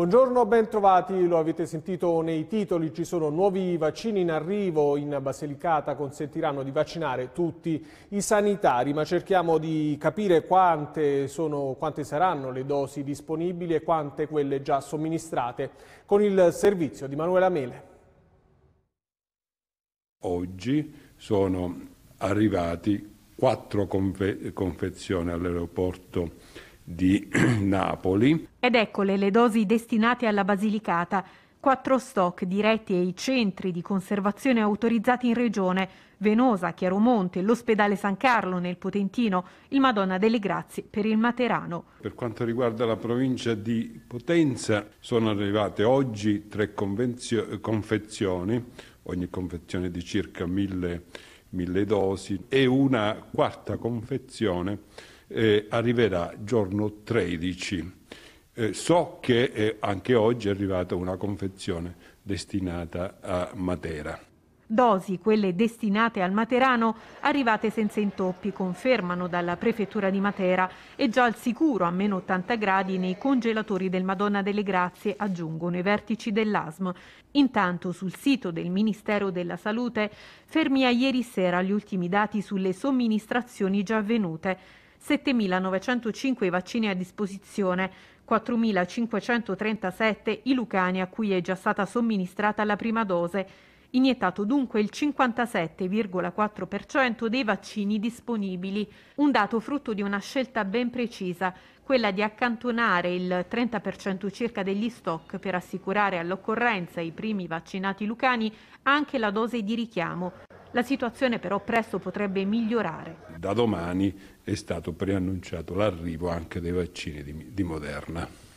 Buongiorno, bentrovati, lo avete sentito nei titoli, ci sono nuovi vaccini in arrivo in Basilicata, consentiranno di vaccinare tutti i sanitari, ma cerchiamo di capire quante, sono, quante saranno le dosi disponibili e quante quelle già somministrate con il servizio di Manuela Mele. Oggi sono arrivati quattro confe confezioni all'aeroporto di Napoli. Ed eccole le dosi destinate alla Basilicata. Quattro stock diretti ai centri di conservazione autorizzati in regione, Venosa, Chiaromonte, l'ospedale San Carlo nel Potentino, il Madonna delle Grazie per il Materano. Per quanto riguarda la provincia di Potenza sono arrivate oggi tre confezioni, ogni confezione di circa mille, mille dosi e una quarta confezione eh, arriverà giorno 13. Eh, so che eh, anche oggi è arrivata una confezione destinata a Matera. Dosi, quelle destinate al Materano, arrivate senza intoppi, confermano dalla prefettura di Matera e già al sicuro a meno 80 gradi nei congelatori del Madonna delle Grazie, aggiungono i vertici dell'ASM. Intanto sul sito del Ministero della Salute fermi a ieri sera gli ultimi dati sulle somministrazioni già avvenute. 7.905 i vaccini a disposizione, 4.537 i lucani a cui è già stata somministrata la prima dose, iniettato dunque il 57,4% dei vaccini disponibili, un dato frutto di una scelta ben precisa, quella di accantonare il 30% circa degli stock per assicurare all'occorrenza ai primi vaccinati lucani anche la dose di richiamo, la situazione però presto potrebbe migliorare. Da domani è stato preannunciato l'arrivo anche dei vaccini di, di Moderna.